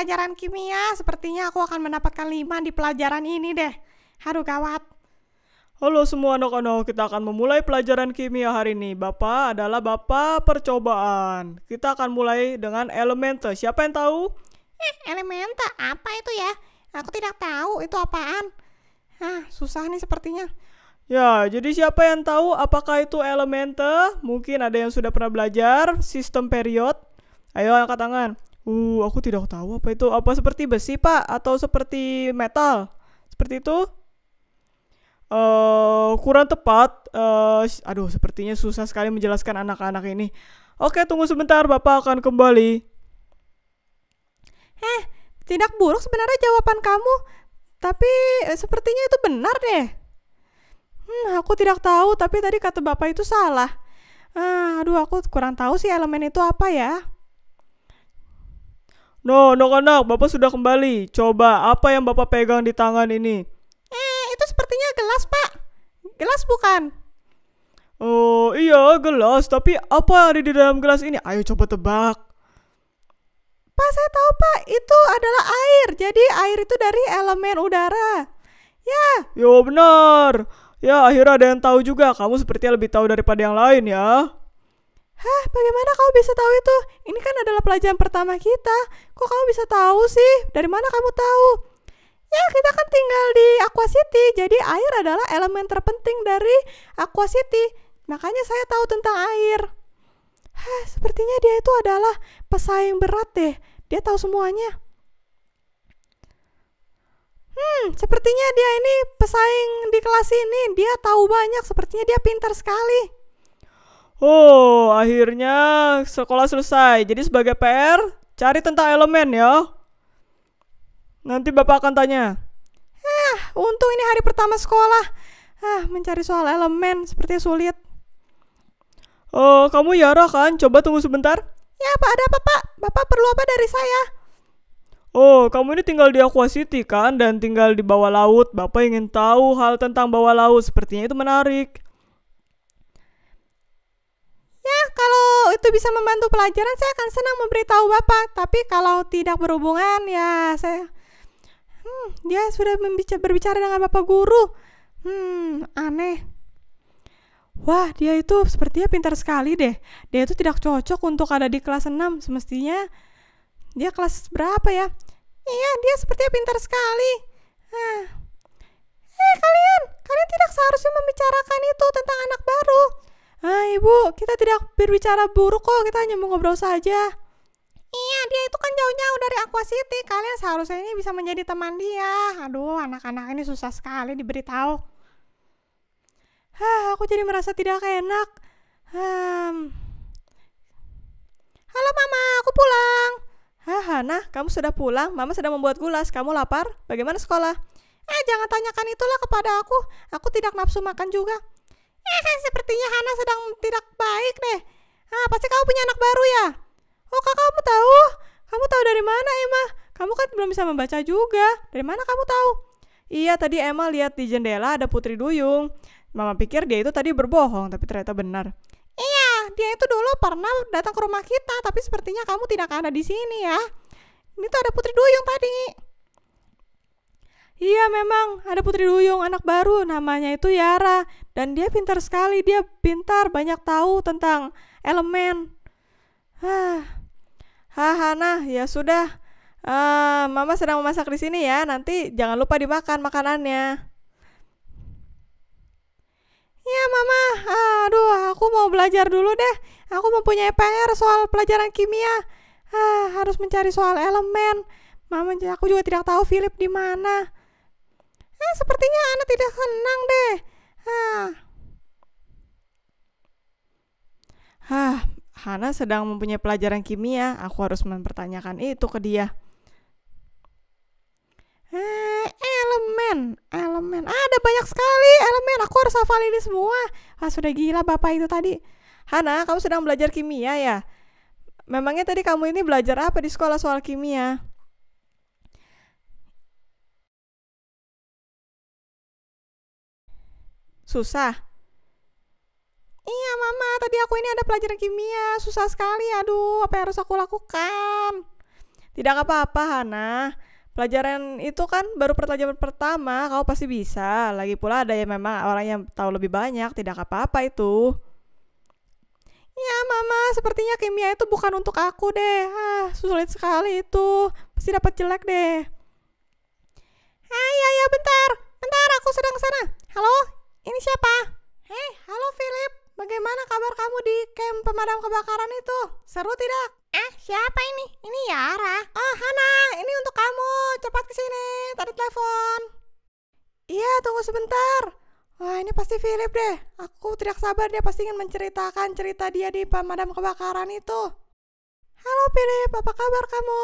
pelajaran kimia, sepertinya aku akan mendapatkan lima di pelajaran ini deh. Haru gawat. Halo semua anak-anak, kita akan memulai pelajaran kimia hari ini. Bapak adalah bapak percobaan. Kita akan mulai dengan elementa. Siapa yang tahu? Eh, elementa? Apa itu ya? Aku tidak tahu itu apaan. Hah, susah nih sepertinya. Ya, jadi siapa yang tahu apakah itu elementa? Mungkin ada yang sudah pernah belajar sistem period. Ayo angkat tangan. Uh, aku tidak tahu apa itu. Apa seperti besi, Pak? Atau seperti metal? Seperti itu? Uh, kurang tepat. Uh, aduh, sepertinya susah sekali menjelaskan anak-anak ini. Oke, tunggu sebentar. Bapak akan kembali. Eh, tidak buruk sebenarnya jawaban kamu. Tapi eh, sepertinya itu benar deh. Hmm, aku tidak tahu, tapi tadi kata bapak itu salah. Ah, aduh, aku kurang tahu sih elemen itu apa ya. No, anak-anak, Bapak sudah kembali. Coba, apa yang Bapak pegang di tangan ini? Eh, itu sepertinya gelas, Pak. Gelas bukan? Oh, iya, gelas. Tapi apa yang ada di dalam gelas ini? Ayo coba tebak. Pak, saya tahu, Pak. Itu adalah air. Jadi, air itu dari elemen udara. Ya. Ya benar. Ya, akhirnya ada yang tahu juga. Kamu sepertinya lebih tahu daripada yang lain, ya. Hah, bagaimana kamu bisa tahu itu? Ini kan adalah pelajaran pertama kita. Kok kamu bisa tahu sih? Dari mana kamu tahu? Ya, kita kan tinggal di Aqua City. Jadi air adalah elemen terpenting dari Aqua City. Makanya saya tahu tentang air. Hah, sepertinya dia itu adalah pesaing berat deh. Dia tahu semuanya. Hmm, sepertinya dia ini pesaing di kelas ini. Dia tahu banyak, sepertinya dia pintar sekali. Oh, akhirnya sekolah selesai. Jadi sebagai PR, cari tentang elemen ya. Nanti Bapak akan tanya. Ah, untung ini hari pertama sekolah. Ah, mencari soal elemen sepertinya sulit. Oh, kamu Yara kan? Coba tunggu sebentar. Ya, Pak, ada apa, Pak? Bapak perlu apa dari saya? Oh, kamu ini tinggal di Aqua City kan dan tinggal di bawah laut. Bapak ingin tahu hal tentang bawah laut. Sepertinya itu menarik kalau itu bisa membantu pelajaran saya akan senang memberitahu Bapak. Tapi kalau tidak berhubungan ya saya hmm, dia sudah berbicara dengan Bapak guru. Hmm, aneh. Wah, dia itu sepertinya pintar sekali deh. Dia itu tidak cocok untuk ada di kelas 6 semestinya. Dia kelas berapa ya? Iya, dia sepertinya pintar sekali. Hah. Eh, kalian, kalian tidak seharusnya membicarakan itu tentang anak baru. Ah ibu, kita tidak berbicara buruk kok, kita hanya mau ngobrol saja. Iya, dia itu kan jauh-jauh dari Aqua City. Kalian seharusnya ini bisa menjadi teman dia. Aduh, anak-anak ini susah sekali diberitahu. Hah, aku jadi merasa tidak enak. Hmm. Halo Mama, aku pulang. Hah, Hana, kamu sudah pulang? Mama sedang membuat gulas. Kamu lapar? Bagaimana sekolah? Eh, jangan tanyakan itulah kepada aku. Aku tidak nafsu makan juga. Eh, sepertinya Hana sedang tidak baik deh. Ah, pasti kamu punya anak baru ya? Oh, kakak kamu tahu? Kamu tahu dari mana, Emma? Kamu kan belum bisa membaca juga. Dari mana kamu tahu? Iya, tadi Emma lihat di jendela ada putri duyung. Mama pikir dia itu tadi berbohong, tapi ternyata benar. Iya, dia itu dulu pernah datang ke rumah kita, tapi sepertinya kamu tidak ada di sini ya. Ini tuh ada putri duyung tadi. Iya memang, ada Putri Duyung, anak baru, namanya itu Yara. Dan dia pintar sekali, dia pintar, banyak tahu tentang elemen. Hah, nah ya sudah. Uh, Mama sedang memasak di sini ya, nanti jangan lupa dimakan makanannya. Ya Mama, aduh aku mau belajar dulu deh. Aku mempunyai PR soal pelajaran kimia. Ah, harus mencari soal elemen. Mama, aku juga tidak tahu Philip di mana. Eh, sepertinya Ana tidak senang deh. Ah. Hah, Hana sedang mempunyai pelajaran kimia. Aku harus mempertanyakan itu ke dia. Eh, elemen, elemen. Ah, ada banyak sekali elemen. Aku harus hafal ini semua. Ah, sudah gila bapak itu tadi. Hana, kamu sedang belajar kimia ya? Memangnya tadi kamu ini belajar apa di sekolah soal kimia? Susah? Iya mama, tadi aku ini ada pelajaran kimia, susah sekali, aduh apa yang harus aku lakukan? Tidak apa-apa Hana, pelajaran itu kan baru pelajaran pertama, kau pasti bisa. Lagi pula ada yang memang orang yang tahu lebih banyak, tidak apa-apa itu. Ya mama, sepertinya kimia itu bukan untuk aku deh. Ah, sulit sekali itu. Pasti dapat jelek deh. Hai, ayo, ya, ya, bentar. Bentar, aku sedang sana. Halo, ini siapa? Hei, halo Philip. Bagaimana kabar kamu di camp pemadam kebakaran itu? Seru tidak? Eh, siapa ini? Ini Yara. Oh, Hana, ini untuk kamu. Cepat ke sini. Tadi telepon. Iya, tunggu sebentar. Wah, ini pasti Philip deh. Aku tidak sabar dia pasti ingin menceritakan cerita dia di pemadam kebakaran itu. Halo Philip, apa kabar kamu?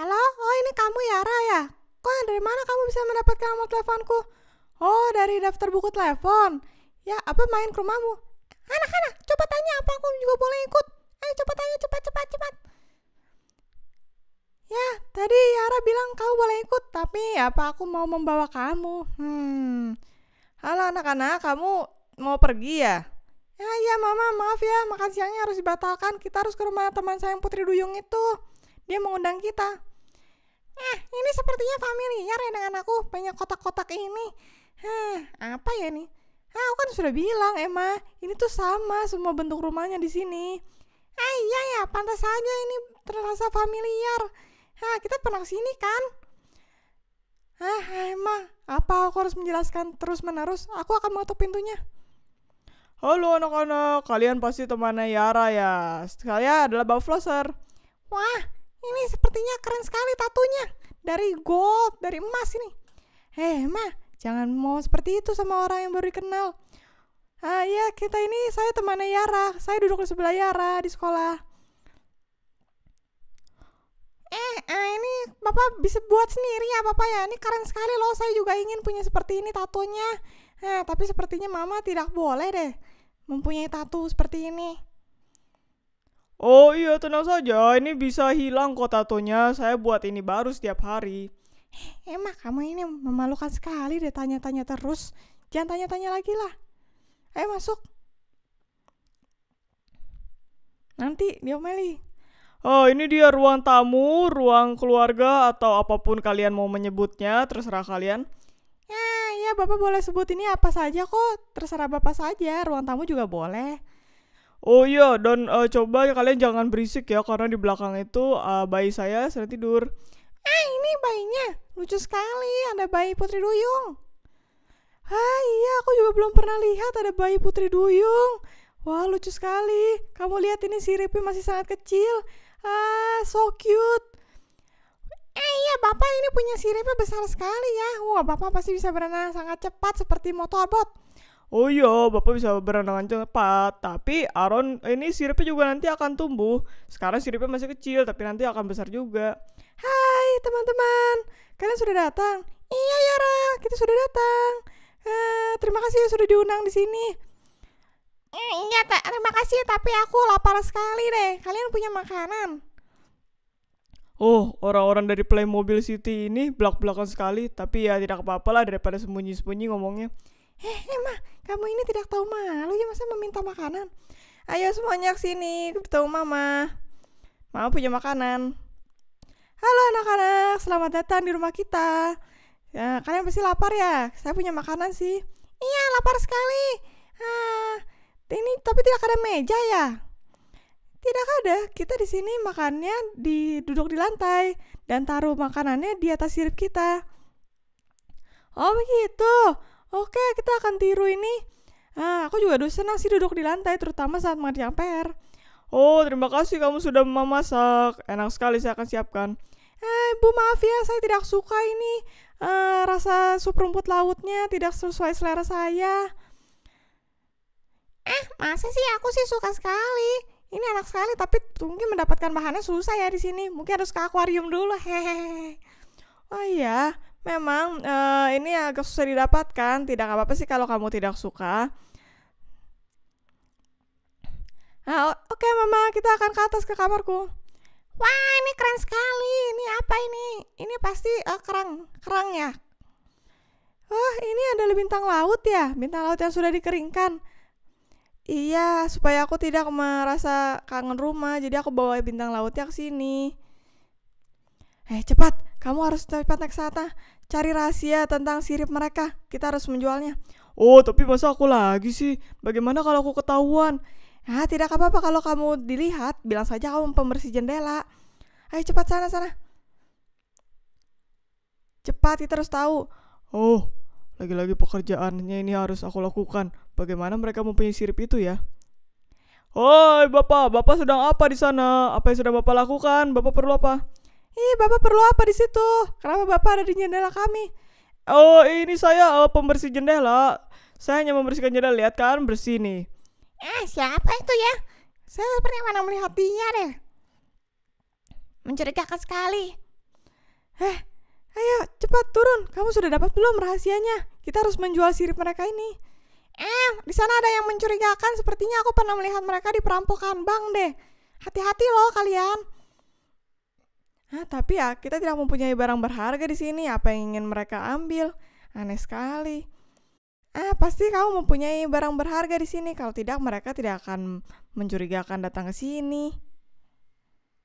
Halo, oh ini kamu Yara ya? Kok dari mana kamu bisa mendapatkan nomor teleponku? Oh, dari daftar buku telepon. Ya, apa main ke rumahmu? Anak-anak, coba tanya apa aku juga boleh ikut. Ayo coba tanya cepat cepat cepat. Ya, tadi Yara bilang kau boleh ikut, tapi apa aku mau membawa kamu? Hmm. Halo anak-anak, kamu mau pergi ya? Ya, iya mama, maaf ya, makan siangnya harus dibatalkan. Kita harus ke rumah teman saya yang Putri Duyung itu. Dia mengundang kita. Eh, ini sepertinya familiar ya dengan aku, banyak kotak-kotak ini. Hah, apa ya nih? Hah, aku kan sudah bilang, Emma, ini tuh sama semua bentuk rumahnya di sini. Ah iya ya, pantas saja ini terasa familiar. Hah, kita pernah sini kan? Hah, Emma, apa aku harus menjelaskan terus-menerus? Aku akan mengetuk pintunya. Halo anak-anak, kalian pasti temannya Yara ya. Saya adalah Buffloser. Wah, ini sepertinya keren sekali tatunya. Dari gold, dari emas ini. Hei, Emma. Jangan mau seperti itu sama orang yang baru dikenal. Ah ya, kita ini saya temannya Yara. Saya duduk di sebelah Yara di sekolah. Eh, eh ini Bapak bisa buat sendiri ya Bapak ya. Ini keren sekali loh. Saya juga ingin punya seperti ini tatonya. Nah, tapi sepertinya Mama tidak boleh deh mempunyai tato seperti ini. Oh iya, tenang saja. Ini bisa hilang kok tatonya. Saya buat ini baru setiap hari. Emak, kamu ini memalukan sekali deh tanya-tanya terus. Jangan tanya-tanya lagi lah. Ayo masuk. Nanti diomeli. Oh, ini dia ruang tamu, ruang keluarga, atau apapun kalian mau menyebutnya, terserah kalian. Ya, ya Bapak boleh sebut ini apa saja kok, terserah Bapak saja, ruang tamu juga boleh. Oh iya, dan uh, coba kalian jangan berisik ya, karena di belakang itu uh, bayi saya sedang tidur. Ah, ini bayinya. Lucu sekali, ada bayi Putri Duyung. Ah, iya, aku juga belum pernah lihat ada bayi Putri Duyung. Wah, lucu sekali. Kamu lihat ini siripnya masih sangat kecil. Ah, so cute. Eh iya, Bapak ini punya siripnya besar sekali ya. Wah, Bapak pasti bisa berenang sangat cepat seperti motorbot. Oh iya, Bapak bisa berenang cepat. Tapi Aaron, ini siripnya juga nanti akan tumbuh. Sekarang siripnya masih kecil, tapi nanti akan besar juga. Hai teman-teman, kalian sudah datang? Iya Yara, kita sudah datang. Uh, terima kasih ya sudah diundang di sini. Mm, iya, terima kasih ya, tapi aku lapar sekali deh. Kalian punya makanan? Oh, orang-orang dari Playmobil City ini belak-belakan sekali, tapi ya tidak apa-apa lah daripada sembunyi-sembunyi ngomongnya. Eh, Emma, eh, kamu ini tidak tahu malu ya masa meminta makanan? Ayo semuanya ke sini, tahu mama. Mama punya makanan anak-anak, selamat datang di rumah kita. Ya, kalian pasti lapar ya? Saya punya makanan sih. Iya, lapar sekali. Ah, ini tapi tidak ada meja ya? Tidak ada. Kita di sini makannya di duduk di lantai dan taruh makanannya di atas sirip kita. Oh begitu. Oke, kita akan tiru ini. Ah, aku juga dulu senang sih duduk di lantai, terutama saat mengerjakan PR. Oh, terima kasih kamu sudah memasak. Enak sekali saya akan siapkan bu maaf ya saya tidak suka ini uh, rasa sup rumput lautnya tidak sesuai selera saya. Eh, masa sih aku sih suka sekali. Ini enak sekali, tapi mungkin mendapatkan bahannya susah ya di sini. Mungkin harus ke akuarium dulu. Hehehe. Oh iya, memang uh, ini agak susah didapatkan. Tidak apa-apa sih kalau kamu tidak suka. Nah, oke okay, mama, kita akan ke atas ke kamarku wah ini keren sekali ini apa ini ini pasti uh, kerang kerang ya wah oh, ini adalah bintang laut ya bintang laut yang sudah dikeringkan iya supaya aku tidak merasa kangen rumah jadi aku bawa bintang lautnya ke sini eh cepat kamu harus cepat naik sana cari rahasia tentang sirip mereka kita harus menjualnya oh tapi masa aku lagi sih bagaimana kalau aku ketahuan Ah, tidak apa-apa kalau kamu dilihat, bilang saja kamu pembersih jendela. Ayo cepat sana sana. Cepat kita harus tahu. Oh, lagi-lagi pekerjaannya ini harus aku lakukan. Bagaimana mereka mempunyai sirip itu ya? Hoi bapak, bapak sedang apa di sana? Apa yang sudah bapak lakukan? Bapak perlu apa? Ih, bapak perlu apa di situ? Kenapa bapak ada di jendela kami? Oh, ini saya oh, pembersih jendela. Saya hanya membersihkan jendela. Lihat kan, bersih nih. Eh, siapa itu ya? Saya pernah mana melihat dia deh. Mencurigakan sekali. Eh, ayo cepat turun. Kamu sudah dapat belum rahasianya? Kita harus menjual sirip mereka ini. Eh, di sana ada yang mencurigakan. Sepertinya aku pernah melihat mereka di perampokan bank deh. Hati-hati loh kalian. Nah, tapi ya kita tidak mempunyai barang berharga di sini. Apa yang ingin mereka ambil? Aneh sekali ah pasti kamu mempunyai barang berharga di sini. Kalau tidak mereka tidak akan mencurigakan datang ke sini.